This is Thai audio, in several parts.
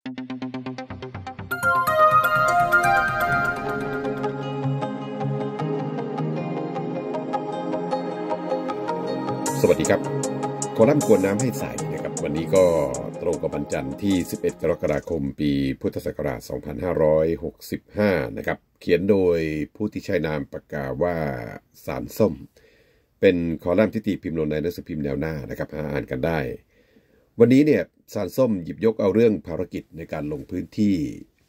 สวัสดีครับ คอลัมน์กวนน้ำให้ใสนะครับ วันนี้ก็ตรงกับวันจันทร์ที่ 11 กรกฎาคม ปีพุทธศักราช 2565 นะครับ เขียนโดยผู้ที่ใช้นามปากกาว่า สารส้ม เป็นคอลัมน์ที่ตีพิมพ์ลงในหนังสือพิมพ์แนวหน้านะครับหาอ่านกันได้วันนี้เนี่ยสารส้มหยิบยกเอาเรื่องภารกิจในการลงพื้นที่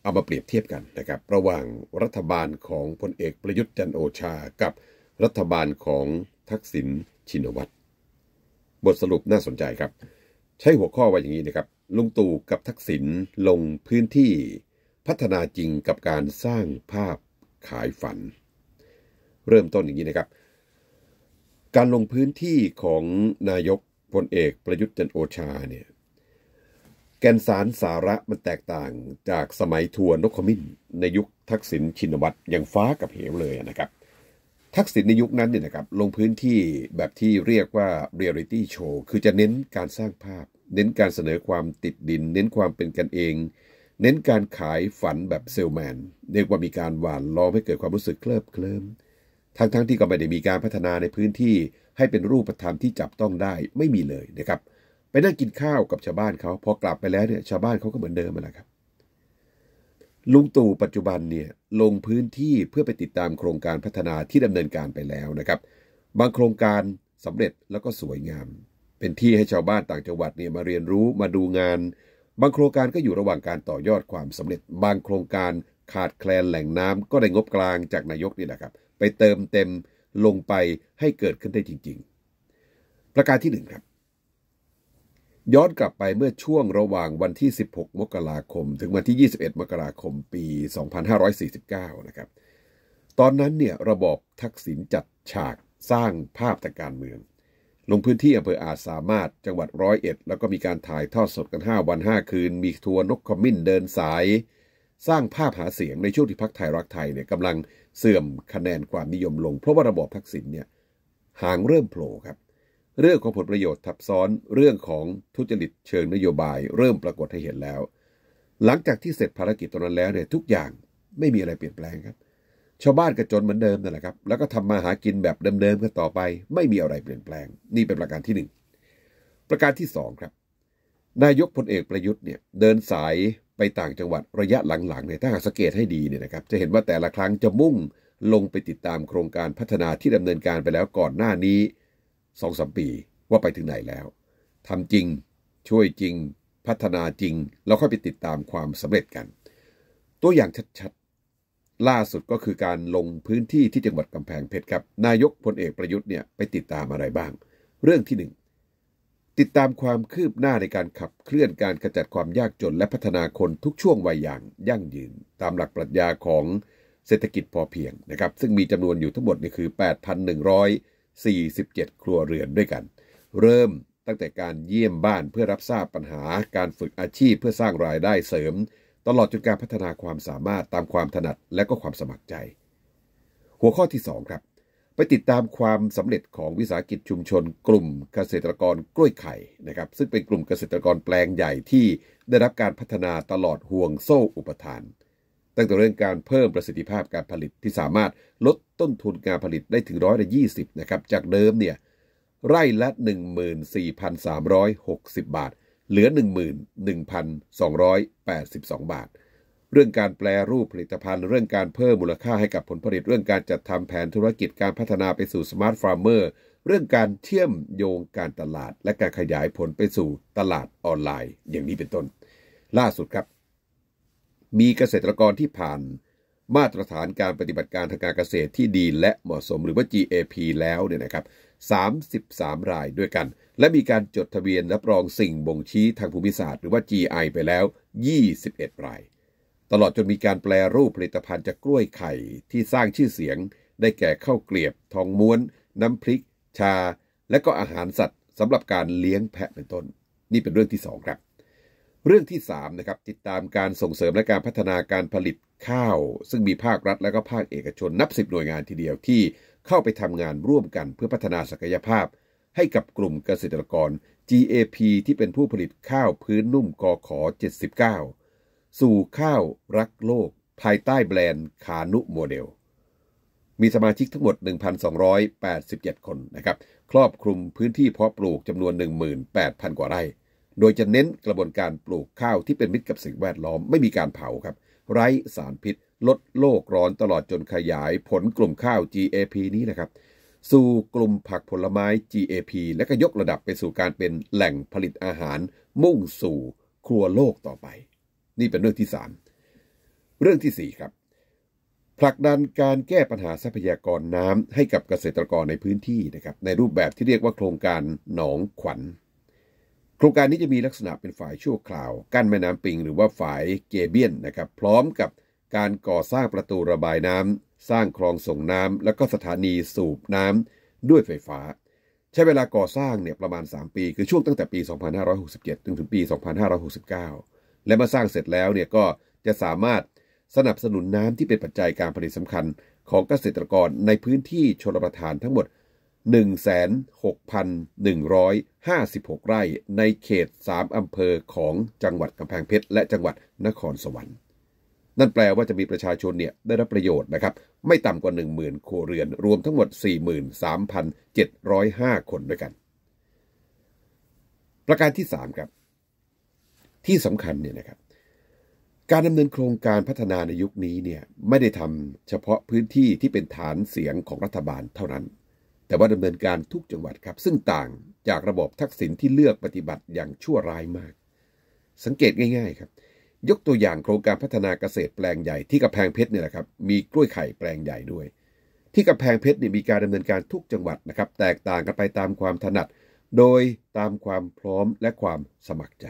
เอามาเปรียบเทียบกันนะครับระหว่างรัฐบาลของพลเอกประยุทธ์จันโอชากับรัฐบาลของทักษิณชินวัตรบทสรุปน่าสนใจครับ ใช้หัวข้อไว้อย่างนี้นะครับลุงตู่กับทักษิณลงพื้นที่พัฒนาจริงกับการสร้างภาพขายฝัน เริ่มต้นอย่างนี้นะครับ การลงพื้นที่ของนายกพลเอกประยุทธ์จันโอชาเนี่ยแกนสารสาระมันแตกต่างจากสมัยทัวร์นกขมิ้นในยุคทักษิณชินวัตรอย่างฟ้ากับเหวเลยนะครับ ทักษิณในยุคนั้นเนี่ยนะครับลงพื้นที่แบบที่เรียกว่าเรียลิตี้โชว์คือจะเน้นการสร้างภาพ เน้นการเสนอความติดดิน เน้นความเป็นกันเอง เน้นการขายฝันแบบเซลแมนเรียกว่ามีการหวานล้อมให้เกิดความรู้สึกเคลิบเคลิ้มทั้งๆทที่ก็ไม่ได้มีการพัฒนาในพื้นที่ให้เป็นรูปธรรมที่จับต้องได้ไม่มีเลยนะครับไปนั่งกินข้าวกับชาวบ้านเขาพอกลับไปแล้วเนี่ยชาวบ้านเขาก็เหมือนเดิมแล้ะครับ ลุงตู่ปัจจุบันเนี่ยลงพื้นที่เพื่อไปติดตามโครงการพัฒนาที่ดำเนินการไปแล้วนะครับ บางโครงการสำเร็จแล้วก็สวยงาม เป็นที่ให้ชาวบ้านต่างจังหวัดเนี่ยมาเรียนรู้มาดูงาน บางโครงการก็อยู่ระหว่างการต่อยอดความสำเร็จ บางโครงการขาดแคลนแหล่งน้ำ ก็ได้งบกลางจากนายกนี่แหละครับ ไปเติมเต็มลงไปให้เกิดขึ้นได้จริง ๆ ประการที่หนึ่งครับ ย้อนกลับไปเมื่อช่วงระหว่างวันที่ 16 มกราคม ถึงวันที่ 21 มกราคม ปี 2549 นะครับ ตอนนั้นเนี่ยระบบทักษิณจัดฉากสร้างภาพทางการเมือง ลงพื้นที่อำเภออาจสามารถจังหวัดร้อยเอ็ดแล้วก็มีการถ่ายทอดสดกัน 5 วัน 5 คืน มีทัวร์นกขมิ้นเดินสายสร้างภาพหาเสียงในช่วงที่พักไทยรักไทยเนี่ยกำลังเสื่อมคะแนนความนิยมลง เพราะว่าระบอบทักษิณเนี่ยหางเริ่มโผล่ครับ เรื่องของผลประโยชน์ทับซ้อนเรื่องของทุจริตเชิงนโยบาย เริ่มปรากฏให้เห็นแล้ว หลังจากที่เสร็จภารกิจตรงนั้นแล้วเนี่ยทุกอย่างไม่มีอะไรเปลี่ยนแปลงครับ ชาวบ้านก็จนเหมือนเดิมนั่นแหละครับ แล้วก็ทำมาหากินแบบเดิมๆกันต่อไป ไม่มีอะไรเปลี่ยนแปลงนี่เป็นประการที่ 1 ประการที่ 2 ครับนายกพลเอกประยุทธ์เนี่ยเดินสายไปต่างจังหวัดระยะหลังๆเนี่ยถ้าหากสังเกตให้ดีเนี่ยนะครับจะเห็นว่าแต่ละครั้งจะมุ่งลงไปติดตามโครงการพัฒนาที่ดำเนินการไปแล้วก่อนหน้านี้สองสมปีว่าไปถึงไหนแล้ว ทำจริงช่วยจริงพัฒนาจริงแล้วค่อยไปติดตามความสำเร็จกัน ตัวอย่างชัดๆ ล่าสุดก็คือการลงพื้นที่ที่จังหวัดกำแพงเพชรครับ นายกพลเอกประยุทธ์เนี่ยไปติดตามอะไรบ้าง เรื่องที่ติดตามความคืบหน้าในการขับเคลื่อนการขจัดความยากจนและพัฒนาคนทุกช่วงวัยอย่างยั่งยืน ตามหลักปรัชญาของเศรษฐกิจพอเพียงนะครับ ซึ่งมีจำนวนอยู่ทั้งหมดนี่คือ8,147 ครัวเรือนด้วยกัน เริ่มตั้งแต่การเยี่ยมบ้านเพื่อรับทราบปัญหา การฝึกอาชีพเพื่อสร้างรายได้เสริม ตลอดจนการพัฒนาความสามารถตามความถนัดและก็ความสมัครใจ หัวข้อที่ 2 ครับไปติดตามความสำเร็จของวิสาหกิจชุมชนกลุ่มเกษตรกรกล้วยไข่นะครับซึ่งเป็นกลุ่มเกษตรกรแปลงใหญ่ที่ได้รับการพัฒนาตลอดห่วงโซ่อุปทาน ตั้งแต่เรื่องการเพิ่มประสิทธิภาพการผลิตที่สามารถลดต้นทุนการผลิตได้ถึงร้อยละยี่สิบนะครับจากเดิมเนี่ยไร่ละ 14,360 บาท เหลือ 11,282 บาทเรื่องการแปลรูปผลิตภัณฑ์เรื่องการเพิ่มมูลค่าให้กับผลผลิตเรื่องการจัดทำแผนธุรกิจการพัฒนาไปสู่สมาร์ทฟาร์เมอร์เรื่องการเชื่อมโยงการตลาด และการขยายผลไปสู่ตลาดออนไลน์ อย่างนี้เป็นต้น ล่าสุดครับ มีเกษตรกรที่ผ่านมาตรฐานการปฏิบัติการทางการเกษตรที่ดีและเหมาะสมหรือว่า GAP แล้วเนี่ยนะครับ 33 รายด้วยกัน และมีการจดทะเบียนรับรองสิ่งบ่งชี้ทางภูมิศาสตร์หรือว่า GI ไปแล้ว 21 รายตลอดจนมีการแปลรูปผลิตภัณฑ์จากกล้วยไข่ที่สร้างชื่อเสียง ได้แก่ข้าวเกลียบทองม้วน น้ำพริก ชา และก็อาหารสัตว์ สำหรับการเลี้ยงแพะเป็นต้น นี่เป็นเรื่องที่2ครับ เรื่องที่3นะครับติดตามการส่งเสริมและการพัฒนาการผลิตข้าว ซึ่งมีภาครัฐและก็ภาคเอกชนนับสิบหน่วยงานทีเดียวที่เข้าไปทำงานร่วมกันเพื่อพัฒนาศักยภาพ ให้กับกลุ่มเกษตรกร GAP ที่เป็นผู้ผลิตข้าวพื้นนุ่มกอขอ79สู่ข้าว รักโลก ภายใต้แบรนด์ ขานุโมเดล มีสมาชิกทั้งหมด 1,287 คนนะครับ ครอบคลุมพื้นที่เพาะปลูกจำนวน 18,000 กว่าไร่ โดยจะเน้นกระบวนการปลูกข้าวที่เป็นมิตรกับสิ่งแวดล้อม ไม่มีการเผาครับ ไร้สารพิษ ลดโลกร้อนตลอดจนขยายผลกลุ่มข้าว GAP นี้นะครับ สู่กลุ่มผักผลไม้ GAP และก็ยกระดับไปสู่การเป็นแหล่งผลิตอาหาร มุ่งสู่ครัวโลกต่อไปนี่เป็นเรื่องที่สามเรื่องที่สี่ครับผลักดันการแก้ปัญหาทรัพยากรน้ำ ให้กับเกษตรกรในพื้นที่นะครับในรูปแบบที่เรียกว่าโครงการหนองขวัญ โครงการนี้จะมีลักษณะเป็นฝ่ายชั่วคราวกั้นแม่น้ำปิงหรือว่าฝ่ายเกเบียนนะครับพร้อมกับการก่อสร้างประตูระบายน้ำ สร้างคลองส่งน้ำ แล้วก็สถานีสูบน้ำ ด้วยไฟฟ้า ใช้เวลาก่อสร้างเนี่ยประมาณ 3 ปี คือช่วงตั้งแต่ปี 2567 ถึงถึงปี 2569และเมื่อสร้างเสร็จแล้วเนี่ยก็จะสามารถสนับสนุนน้ำที่เป็นปัจจัยการผลิตสำคัญของเกษตรกรในพื้นที่ชลประทานทั้งหมด 1 6 1 5 6 ไร่ในเขต 3 อำเภอของจังหวัดกำแพงเพชรและจังหวัดนครสวรรค์ นั่นแปลว่าจะมีประชาชนเนี่ยได้รับประโยชน์นะครับ ไม่ต่ำกว่า 10,000 ครัวเรือน รวมทั้งหมด 43,705 คนด้วยกัน ประการที่ 3 ครับที่สำคัญเนี่ยนะครับการดำเนินโครงการพัฒนาในยุคนี้เนี่ยไม่ได้ทำเฉพาะพื้นที่ที่เป็นฐานเสียงของรัฐบาลเท่านั้น แต่ว่าดำเนินการทุกจังหวัดครับ ซึ่งต่างจากระบบทักษิณที่เลือกปฏิบัติอย่างชั่วร้ายมาก สังเกตง่ายๆครับยกตัวอย่างโครงการพัฒนาเกษตรแปลงใหญ่ ที่กำแพงเพชรเนี่ยแหละครับมีกล้วยไข่แปลงใหญ่ด้วย ที่กำแพงเพชรเนี่ยมีการดำเนินการทุกจังหวัดนะครับแตกต่างกันไปตามความถนัด โดยตามความพร้อมและความสมัครใจ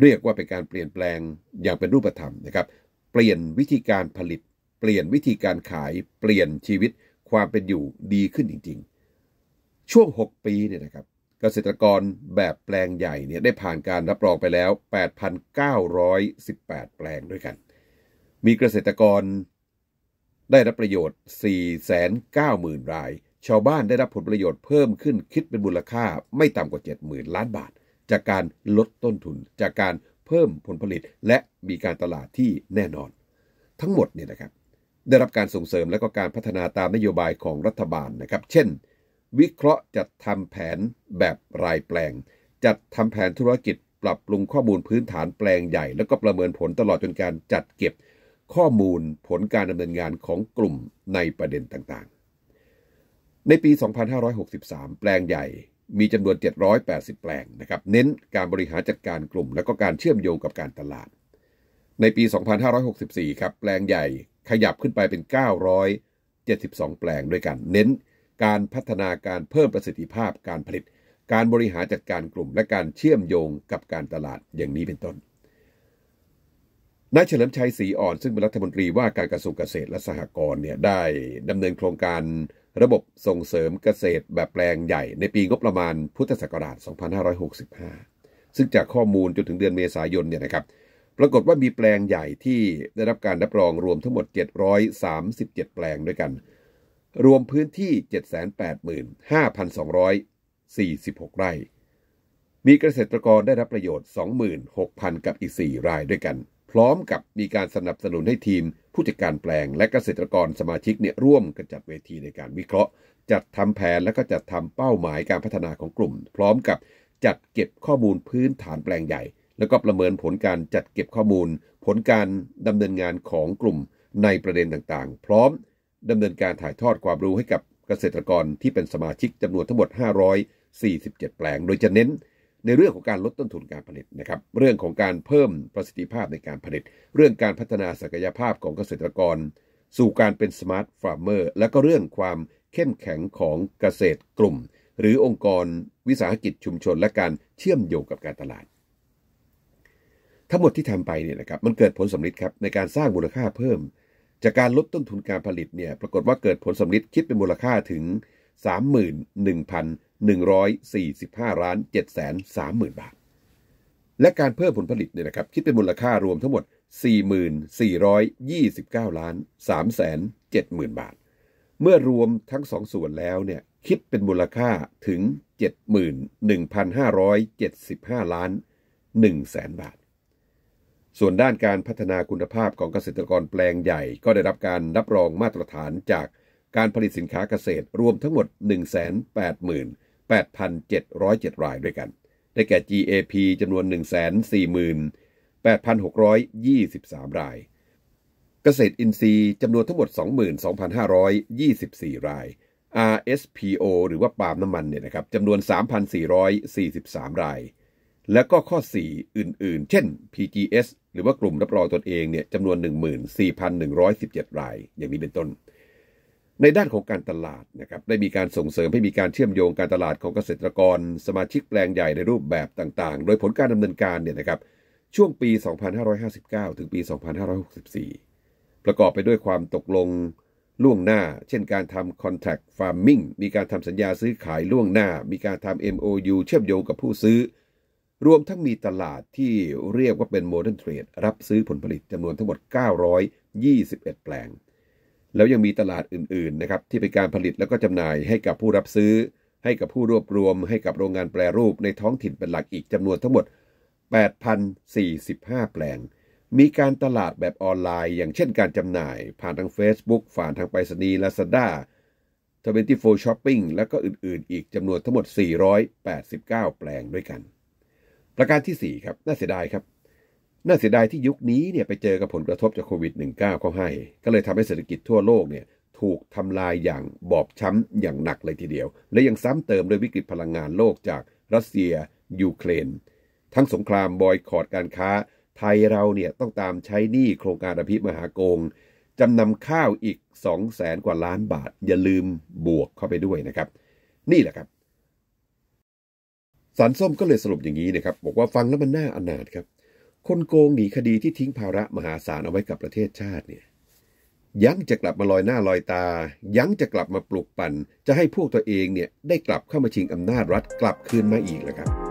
เรียกว่าเป็นการเปลี่ยนแปลงอย่างเป็นรูปธรรมนะครับ เปลี่ยนวิธีการผลิต เปลี่ยนวิธีการขาย เปลี่ยนชีวิตความเป็นอยู่ดีขึ้นจริงๆ ช่วง 6 ปีเนี่ยนะครับเกษตรกรแบบแปลงใหญ่เนี่ยได้ผ่านการรับรองไปแล้ว 8,918 แปลงด้วยกัน มีเกษตรกรได้รับประโยชน์ 490,000 ราย ชาวบ้านได้รับผลประโยชน์เพิ่มขึ้นคิดเป็นมูลค่าไม่ต่ำกว่า 70,000 ล้านบาทจากการลดต้นทุน จากการเพิ่มผลผลิตและมีการตลาดที่แน่นอน ทั้งหมดเนี่ยนะครับ ได้รับการส่งเสริมและก็การพัฒนาตามนโยบายของรัฐบาลนะครับ เช่น วิเคราะห์จัดทำแผนแบบรายแปลง จัดทำแผนธุรกิจ ปรับปรุงข้อมูลพื้นฐานแปลงใหญ่ แล้วก็ประเมินผลตลอดจนการจัดเก็บข้อมูลผลการดำเนินงานของกลุ่มในประเด็นต่างๆในปี 2563 แปลงใหญ่มีจำนวน 780 แปลงนะครับ เน้นการบริหารจัดการกลุ่มและก็การเชื่อมโยงกับการตลาด ในปี 2564ครับแปลงใหญ่ขยับขึ้นไปเป็น 972 แปลงด้วยกัน เน้นการพัฒนาการเพิ่มประสิทธิภาพการผลิต การบริหารจัดการกลุ่มและการเชื่อมโยงกับการตลาดอย่างนี้เป็นต้นนายเฉลิมชัยศรีอ่อนซึ่งเป็นรัฐมนตรีว่าการกระทรวงเกษตรและสหกรณ์เนี่ยได้ดำเนินโครงการระบบส่งเสริมเกษตรแบบแปลงใหญ่ในปีงบประมาณพุทธศักราช 2565 ซึ่งจากข้อมูลจนถึงเดือนเมษายนเนี่ยนะครับ ปรากฏว่ามีแปลงใหญ่ที่ได้รับการรับรองรวมทั้งหมด 737 แปลงด้วยกัน รวมพื้นที่ 785,246 ไร่ มีเกษตรกรได้รับประโยชน์ 26,000 กับอีก 4 รายด้วยกัน พร้อมกับมีการสนับสนุนให้ทีมผู้จัดการแปลงและเกษตรกรสมาชิกเนี่ยร่วมกันจัดเวทีในการวิเคราะห์ จัดทำแผนและก็จัดทำเป้าหมายการพัฒนาของกลุ่ม พร้อมกับจัดเก็บข้อมูลพื้นฐานแปลงใหญ่ แล้วก็ประเมินผลการจัดเก็บข้อมูล ผลการดำเนินงานของกลุ่มในประเด็นต่าง ๆ พร้อม ดำเนินการถ่ายทอดความรู้ให้กับเกษตรกรที่เป็นสมาชิกจำนวนทั้งหมด 547 แปลงโดยจะเน้นในเรื่องของการลดต้นทุนการผลิตนะครับ เรื่องของการเพิ่มประสิทธิภาพในการผลิต เรื่องการพัฒนาศักยภาพของเกษตรกร สู่การเป็นสมาร์ทฟาร์มเมอร์และก็เรื่องความเข้มแข็งของเกษตรกลุ่ม หรือองค์กรวิสาหกิจชุมชนและการเชื่อมโยงกับการตลาด ทั้งหมดที่ทำไปเนี่ยนะครับมันเกิดผลสำลิดครับในการสร้างมูลค่าเพิ่ม จากการลดต้นทุนการผลิตเนี่ยปรากฏว่าเกิดผลสำลิดคิดเป็นมูลค่าถึง31,145ล้าน730,000 บาท และการเพิ่มผลผลิตเนี่ยนะครับ คิดเป็นมูลค่ารวมทั้งหมด 4,429ล้าน370,000 บาท เมื่อรวมทั้งสองส่วนแล้วเนี่ยคิดเป็นมูลค่าถึง 71,575ล้าน1แสนบาท ส่วนด้านการพัฒนาคุณภาพของเกษตรกรแปลงใหญ่ ก็ได้รับการรับรองมาตรฐานจากการผลิตสินค้าเกษตรรวมทั้งหมด 188,707 รายด้วยกัน ได้แก่ GAP จำนวน 148,623 ราย เกษตรอินทรีย์จำนวนทั้งหมด 22,524 ราย RSPO หรือว่าปาล์มน้ำมันเนี่ยนะครับจำนวน 3,443 ราย และก็ข้อ 4 อื่นๆ เช่น PGS หรือว่ากลุ่มรับรองตนเองเนี่ยจำนวน 14,117 ราย อย่างนี้เป็นต้นในด้านของการตลาดนะครับได้มีการส่งเสริมให้มีการเชื่อมโยงการตลาดของเกษตรกรสมาชิกแปลงใหญ่ในรูปแบบต่างๆ โดยผลการดำเนินการเนี่ยนะครับช่วงปี 2559 ถึงปี 2564 ประกอบไปด้วยความตกลง ล่วงหน้า เช่นการทำ contract farming มีการทำสัญญาซื้อขายล่วงหน้า มีการทำ MOU เชื่อมโยงกับผู้ซื้อ รวมทั้งมีตลาดที่เรียกว่าเป็น modern trade รับซื้อผลผลิตจำนวนทั้งหมด 921 แปลงแล้วยังมีตลาดอื่นๆนะครับที่เป็นการผลิตแล้วก็จำหน่ายให้กับผู้รับซื้อ ให้กับผู้รวบรวม ให้กับโรงงานแปรรูปในท้องถิ่นเป็นหลักอีกจำนวนทั้งหมด 8,045 แปลง มีการตลาดแบบออนไลน์อย่างเช่นการจำหน่าย ผ่านทาง Facebook ผ่านทางไปรษณีย์ Lazada 24 Shopping และก็อื่นๆอีกจำนวนทั้งหมด 489 แปลงด้วยกัน ประการที่ 4 ครับน่าเสียดายครับน่าเสียดายที่ยุคนี้เนี่ยไปเจอกับผลกระทบจากโควิด -19 เข้าให้ ก็เลยทำให้เศรษฐกิจทั่วโลกเนี่ยถูกทำลายอย่างบอบช้ำอย่างหนักเลยทีเดียว และยังซ้ำเติมด้วยวิกฤตพลังงานโลกจากรัสเซีย ยูเครน ทั้งสงครามบอยคอรดการค้า ไทยเราเนี่ยต้องตามใช้หนี้โครงการอภิมหาโกงจำนำข้าวอีก2 0 0แสนกว่าล้านบาทอย่าลืมบวกเข้าไปด้วยนะครับ นี่แหละครับสารส้มก็เลยสรุปอย่างนี้นะครับบอกว่าฟังแล้วมันน่าอนาถครับคนโกงหนีคดีที่ทิ้งภาระมหาศาลเอาไว้กับประเทศชาติเนี่ยยังจะกลับมาลอยหน้าลอยตา ยังจะกลับมาปลุกปั่นจะให้พวกตัวเองเนี่ยได้กลับเข้ามาชิงอำนาจรัฐกลับคืนมาอีกแล้วครับ